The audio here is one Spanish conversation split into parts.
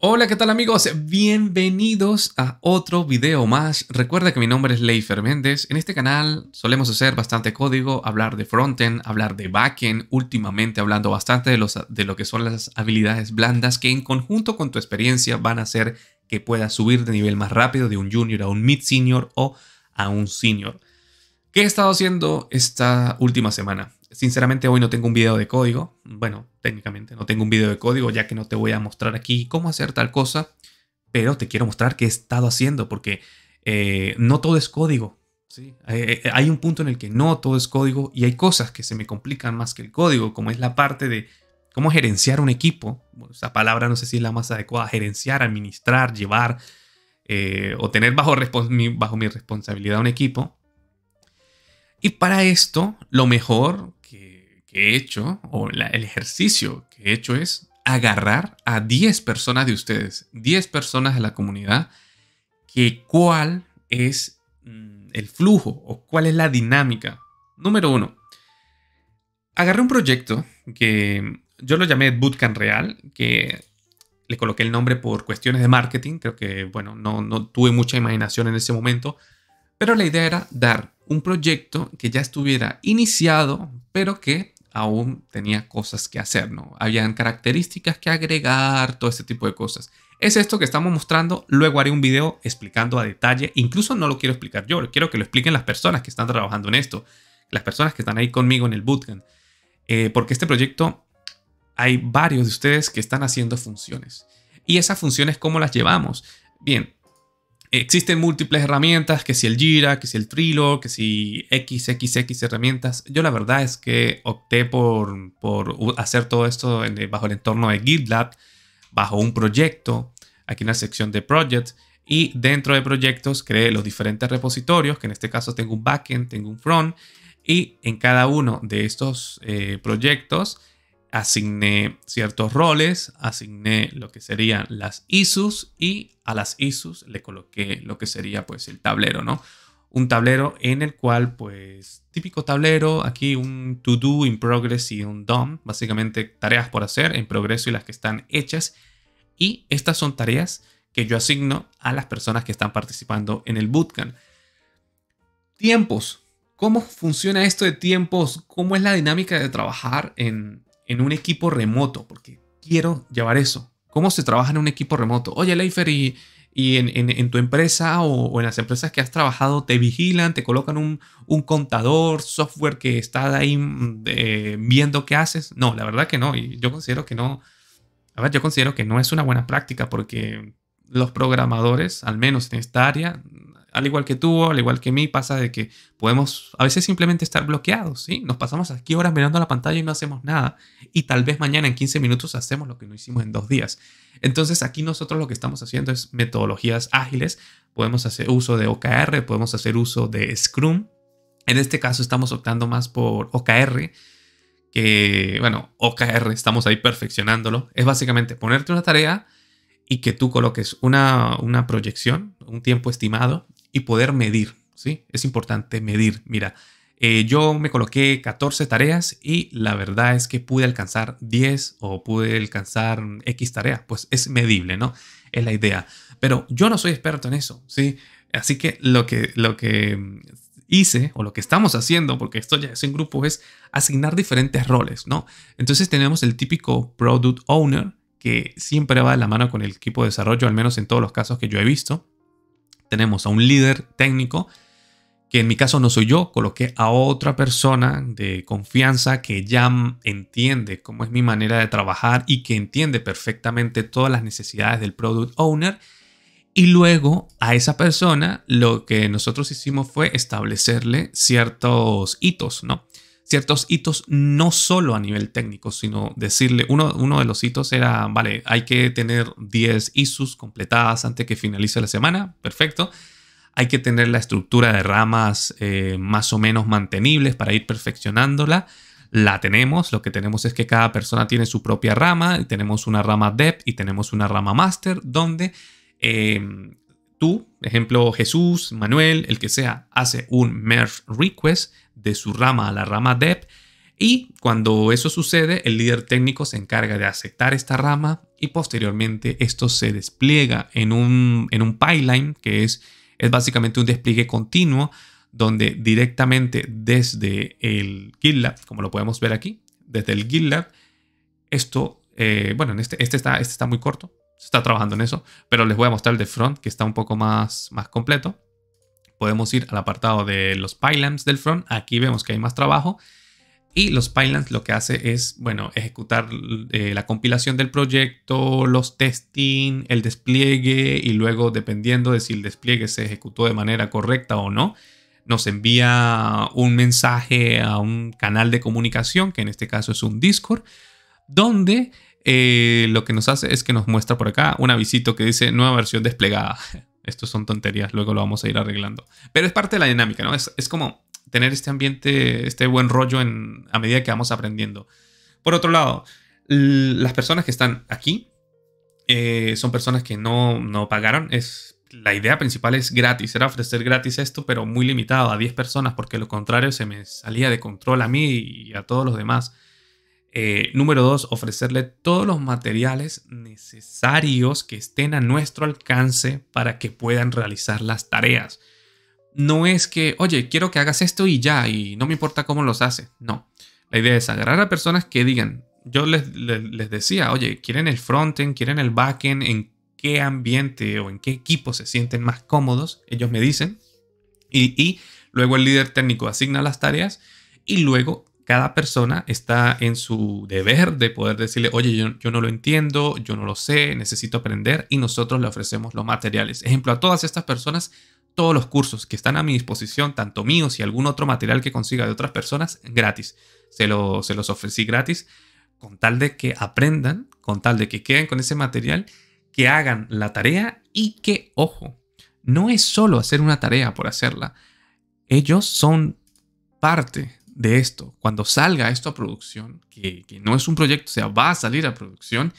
Hola, ¿qué tal amigos? Bienvenidos a otro video más. Recuerda que mi nombre es ley Méndez. En este canal solemos hacer bastante código, hablar de frontend, hablar de backend, últimamente hablando bastante de, los, de lo que son las habilidades blandas que en conjunto con tu experiencia van a hacer que puedas subir de nivel más rápido de un junior a un mid senior o a un senior. ¿Qué he estado haciendo esta última semana? Sinceramente hoy no tengo un video de código. Bueno, técnicamente no tengo un video de código ya que no te voy a mostrar aquí cómo hacer tal cosa. Pero te quiero mostrar qué he estado haciendo porque eh, no todo es código. ¿sí? Eh, eh, hay un punto en el que no todo es código y hay cosas que se me complican más que el código, como es la parte de cómo gerenciar un equipo. esa palabra no sé si es la más adecuada. Gerenciar, administrar, llevar o tener bajo, bajo mi responsabilidad un equipo. Y para esto, lo mejor he hecho, o el ejercicio que he hecho es agarrar a 10 personas de ustedes, 10 personas de la comunidad, que cuál es mm, el flujo o cuál es la dinámica. Número uno, agarré un proyecto que yo lo llamé Bootcamp Real, que le coloqué el nombre por cuestiones de marketing, creo que, bueno, no, no tuve mucha imaginación en ese momento, pero la idea era dar un proyecto que ya estuviera iniciado, pero que aún tenía cosas que hacer, ¿no? Habían características que agregar, todo este tipo de cosas. Es esto que estamos mostrando, luego haré un video explicando a detalle, incluso no lo quiero explicar yo, quiero que lo expliquen las personas que están trabajando en esto, las personas que están ahí conmigo en el bootcamp, eh, porque este proyecto hay varios de ustedes que están haciendo funciones. Y esas funciones, ¿cómo las llevamos? Bien, Existen múltiples herramientas, que si el Jira, que si el Trilo, que si XXX herramientas. Yo la verdad es que opté por, hacer todo esto eh, bajo el entorno de GitLab, bajo un proyecto, aquí en la sección de Projects. Y dentro de proyectos creé los diferentes repositorios, que en este caso tengo un backend, tengo un front. Y en cada uno de estos eh, proyectos asigné ciertos roles, asigné lo que serían las ISUs y a las ISUs le coloqué lo que sería pues el tablero, ¿no? Un tablero en el cual pues típico tablero, aquí un to do, in progress y un done, básicamente tareas por hacer en progreso y las que están hechas. Y estas son tareas que yo asigno a las personas que están participando en el bootcamp. Tiempos. ¿Cómo funciona esto de tiempos? ¿Cómo es la dinámica de trabajar en, en un equipo remoto, porque quiero llevar eso. ¿Cómo se trabaja en un equipo remoto? Oye, Leifer, y, y en, tu empresa o, en las empresas que has trabajado te vigilan, te colocan un, un contador, software que está ahí mm, viendo qué haces. No, la verdad que no. Y yo considero que no. A ver, yo considero que no es una buena práctica porque los programadores, al menos en esta área, al igual que tú, al igual que mí, pasa de que podemos a veces simplemente estar bloqueados, ¿sí? Nos pasamos aquí horas mirando la pantalla y no hacemos nada. Y tal vez mañana en 15 minutos hacemos lo que no hicimos en dos días. Entonces aquí nosotros lo que estamos haciendo es metodologías ágiles. Podemos hacer uso de OKR, podemos hacer uso de Scrum. En este caso estamos optando más por OKR que, bueno, OKR, estamos ahí perfeccionándolo. Es básicamente ponerte una tarea y que tú coloques una, una proyección, un tiempo estimado y poder medir, ¿sí? Es importante medir. Mira, eh, yo me coloqué 14 tareas y la verdad es que pude alcanzar 10 o pude alcanzar X tareas. Pues es medible, ¿no? Es la idea. Pero yo no soy experto en eso, ¿sí? Así que lo que, lo que hice o lo que estamos haciendo, porque esto ya es un grupo, es asignar diferentes roles, ¿no? Entonces tenemos el típico product owner que siempre va de la mano con el equipo de desarrollo, al menos en todos los casos que yo he visto tenemos a un líder técnico, que en mi caso no soy yo, coloqué a otra persona de confianza que ya entiende cómo es mi manera de trabajar y que entiende perfectamente todas las necesidades del product owner. Y luego a esa persona lo que nosotros hicimos fue establecerle ciertos hitos, ¿no? ciertos hitos, no solo a nivel técnico, sino decirle, uno, de los hitos era, vale, hay que tener 10 ISUs completadas antes que finalice la semana, perfecto. Hay que tener la estructura de ramas eh, más o menos mantenibles para ir perfeccionándola. La tenemos, lo que tenemos es que cada persona tiene su propia rama, tenemos una rama dev y tenemos una rama master, donde em, tú, ejemplo Jesús, Manuel, el que sea, hace un merge request de su rama a la rama dev y cuando eso sucede el líder técnico se encarga de aceptar esta rama y posteriormente esto se despliega en un, en un pipeline que es, es básicamente un despliegue continuo donde directamente desde el GitLab, como lo podemos ver aquí, desde el GitLab, esto, eh, bueno, en este, este, está, este está muy corto, se está trabajando en eso, pero les voy a mostrar el de front que está un poco más, más completo podemos ir al apartado de los pylons del front. Aquí vemos que hay más trabajo. Y los pylons lo que hace es, bueno, ejecutar eh, la compilación del proyecto, los testing, el despliegue y luego dependiendo de si el despliegue se ejecutó de manera correcta o no, nos envía un mensaje a un canal de comunicación, que en este caso es un Discord, donde eh, lo que nos hace es que nos muestra por acá una visita que dice nueva versión desplegada. estos son tonterías, luego lo vamos a ir arreglando. Pero es parte de la dinámica, ¿no? Es, como tener este ambiente, este buen rollo a medida que vamos aprendiendo. Por otro lado, las personas que están aquí eh, son personas que no, no pagaron. Es, la idea principal es gratis, era ofrecer gratis esto, pero muy limitado a 10 personas, porque lo contrario se me salía de control a mí y a todos los demás. Eh, número dos, ofrecerle todos los materiales necesarios que estén a nuestro alcance para que puedan realizar las tareas. No es que, oye, quiero que hagas esto y ya, y no me importa cómo los hace. No. La idea es agarrar a personas que digan, yo les, les, decía, oye, quieren el frontend, quieren el backend, en qué ambiente o en qué equipo se sienten más cómodos, ellos me dicen. Y, y luego el líder técnico asigna las tareas y luego cada persona está en su deber de poder decirle, oye, yo, no lo entiendo, yo no lo sé, necesito aprender y nosotros le ofrecemos los materiales. Ejemplo, a todas estas personas, todos los cursos que están a mi disposición, tanto míos y algún otro material que consiga de otras personas, gratis. Se, se los ofrecí gratis con tal de que aprendan, con tal de que queden con ese material, que hagan la tarea y que, ojo, no es solo hacer una tarea por hacerla. Ellos son parte de esto, cuando salga esto a producción, que, no es un proyecto, o sea, va a salir a producción,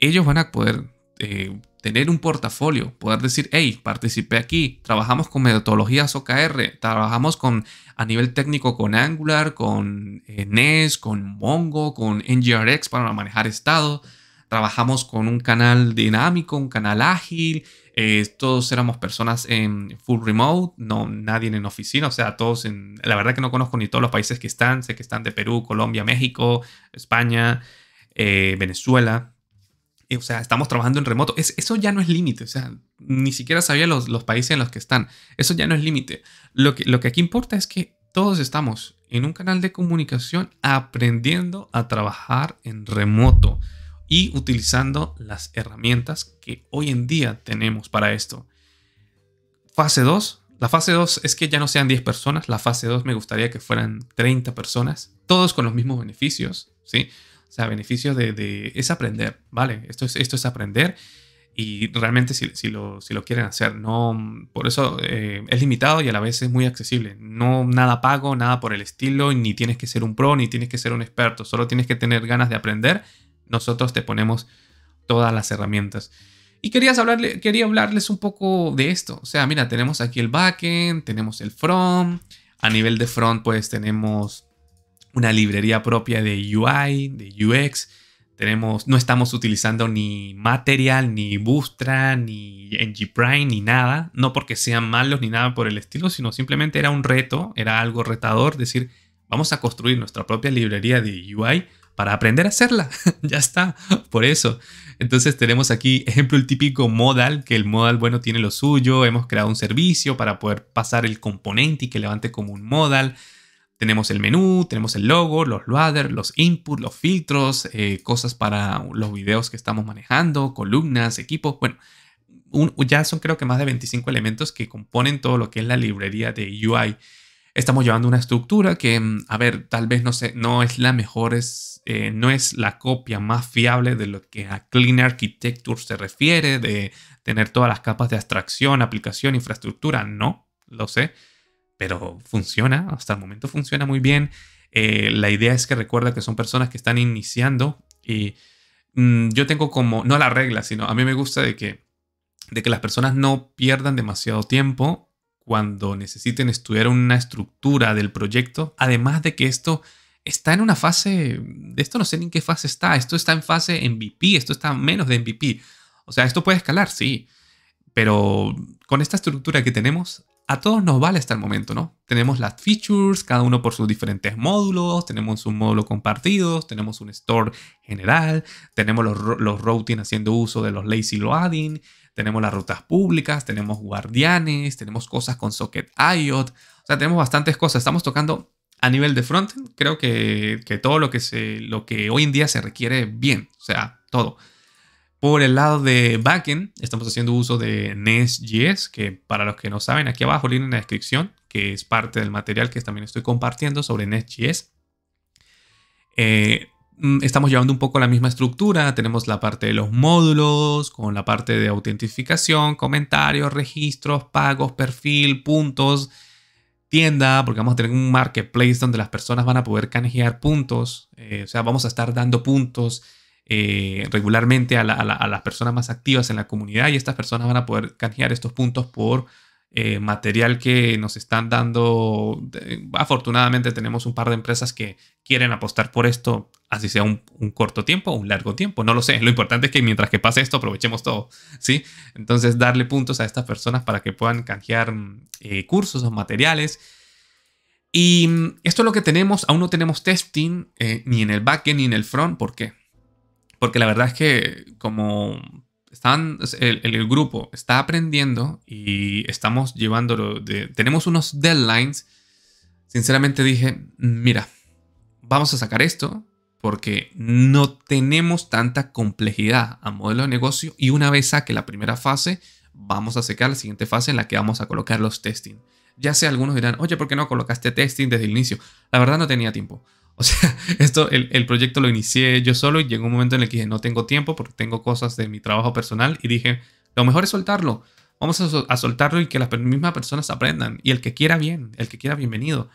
ellos van a poder eh, tener un portafolio, poder decir, hey, participé aquí, trabajamos con metodologías OKR, trabajamos con a nivel técnico con Angular, con eh, NES, con Mongo, con NGRX para manejar estado, trabajamos con un canal dinámico, un canal ágil, eh, todos éramos personas en full remote, no nadie en oficina, o sea, todos en... La verdad que no conozco ni todos los países que están, sé que están de Perú, Colombia, México, España, eh, Venezuela. o sea, estamos trabajando en remoto. eso ya no es límite, o sea, ni siquiera sabía los, países en los que están. Eso ya no es límite. Lo que, lo que aquí importa es que todos estamos en un canal de comunicación aprendiendo a trabajar en remoto y utilizando las herramientas que hoy en día tenemos para esto. Fase 2. La fase 2 es que ya no sean 10 personas, la fase 2 me gustaría que fueran 30 personas, todos con los mismos beneficios, ¿sí? O sea, beneficios de, es aprender, ¿vale? Esto es, esto es aprender y realmente si, si, lo, quieren hacer, no, por eso eh, es limitado y a la vez es muy accesible. No nada pago, nada por el estilo, ni tienes que ser un pro, ni tienes que ser un experto, solo tienes que tener ganas de aprender nosotros te ponemos todas las herramientas. Y querías hablarle, quería hablarles un poco de esto. O sea, mira, tenemos aquí el backend, tenemos el front. A nivel de front, pues tenemos una librería propia de UI, de UX. Tenemos, no estamos utilizando ni Material, ni Bootstrap, ni prime ni nada. No porque sean malos ni nada por el estilo, sino simplemente era un reto, era algo retador. Decir, vamos a construir nuestra propia librería de UI para aprender a hacerla. ya está, por eso. Entonces tenemos aquí ejemplo el típico modal, que el modal bueno tiene lo suyo, hemos creado un servicio para poder pasar el componente y que levante como un modal. Tenemos el menú, tenemos el logo, los loaders, los inputs, los filtros, eh, cosas para los videos que estamos manejando, columnas, equipos, bueno, ya son creo que más de 25 elementos que componen todo lo que es la librería de UI estamos llevando una estructura que, mm, a ver, tal vez no, sé, no es la mejor, es, eh, no es la copia más fiable de lo que a Clean Architecture se refiere, de tener todas las capas de abstracción, aplicación, infraestructura, no, lo sé, pero funciona, hasta el momento funciona muy bien. Eh, la idea es que recuerda que son personas que están iniciando y mm, yo tengo como, no la regla, sino a mí me gusta de que, de que las personas no pierdan demasiado tiempo cuando necesiten estudiar una estructura del proyecto, además de que esto está en una fase, de esto no sé ni en qué fase está, esto está en fase MVP, esto está menos de MVP, o sea, esto puede escalar, sí, pero con esta estructura que tenemos, a todos nos vale hasta el momento, ¿no? Tenemos las features, cada uno por sus diferentes módulos, tenemos un módulo compartido, tenemos un store general, tenemos los, los routing haciendo uso de los lazy loading, tenemos las rutas públicas, tenemos guardianes, tenemos cosas con socket IOT, o sea, tenemos bastantes cosas. Estamos tocando a nivel de frontend, creo que, todo lo que, se, lo que hoy en día se requiere bien, o sea, todo. Por el lado de backend, estamos haciendo uso de NES.js, que para los que no saben, aquí abajo en la descripción, que es parte del material que también estoy compartiendo sobre Nest.js. Eh, Mm, estamos llevando un poco la misma estructura. Tenemos la parte de los módulos, con la parte de autentificación, comentarios, registros, pagos, perfil, puntos, tienda, porque vamos a tener un marketplace donde las personas van a poder canjear puntos. Eh, o sea, vamos a estar dando puntos eh, regularmente a, las personas más activas en la comunidad y estas personas van a poder canjear estos puntos por eh, material que nos están dando. Afortunadamente tenemos un par de empresas que quieren apostar por esto, así sea un, corto tiempo o un largo tiempo, no lo sé. Lo importante es que mientras que pase esto aprovechemos todo, ¿sí? Entonces darle puntos a estas personas para que puedan canjear mm, eh, cursos o materiales. Y mm, esto es lo que tenemos, aún no tenemos testing eh, ni en el backend ni en el front, ¿por qué? Porque la verdad es que como están, el, grupo está aprendiendo y estamos llevándolo. tenemos unos deadlines. Sinceramente dije, mira, vamos a sacar esto porque no tenemos tanta complejidad a modelo de negocio y una vez saque la primera fase, vamos a sacar la siguiente fase en la que vamos a colocar los testing. Ya sé, algunos dirán, oye, ¿por qué no colocaste testing desde el inicio? La verdad no tenía tiempo. O sea, esto, el, el, proyecto lo inicié yo solo y llegó un momento en el que dije, no tengo tiempo porque tengo cosas de mi trabajo personal y dije, lo mejor es soltarlo. Vamos a, a soltarlo y que las mismas personas aprendan. Y el que quiera bien, el que quiera bienvenido.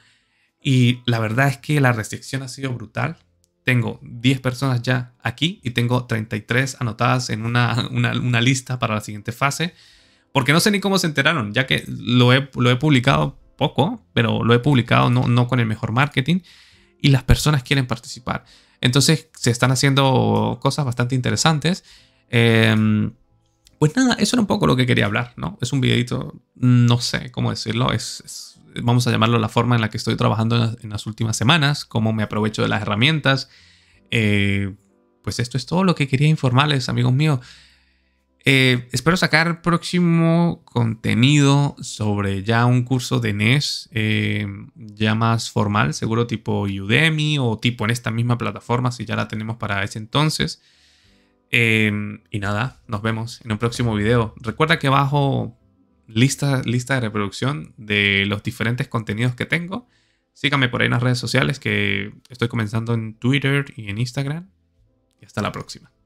Y la verdad es que la restricción ha sido brutal. Tengo 10 personas ya aquí y tengo 33 anotadas en una, una, una lista para la siguiente fase. Porque no sé ni cómo se enteraron, ya que lo he, lo he publicado poco, pero lo he publicado no, no con el mejor marketing y las personas quieren participar. Entonces se están haciendo cosas bastante interesantes. Em, pues nada, eso era un poco lo que quería hablar, ¿no? Es un videito, no sé cómo decirlo, es, vamos a llamarlo la forma en la que estoy trabajando en las, últimas semanas, cómo me aprovecho de las herramientas. Eh, pues esto es todo lo que quería informarles, amigos míos. Eh, espero sacar próximo contenido sobre ya un curso de NES eh, ya más formal, seguro tipo Udemy o tipo en esta misma plataforma si ya la tenemos para ese entonces. Eh, y nada, nos vemos en un próximo video. Recuerda que bajo lista, lista de reproducción de los diferentes contenidos que tengo. Síganme por ahí en las redes sociales que estoy comenzando en Twitter y en Instagram. Y hasta la próxima.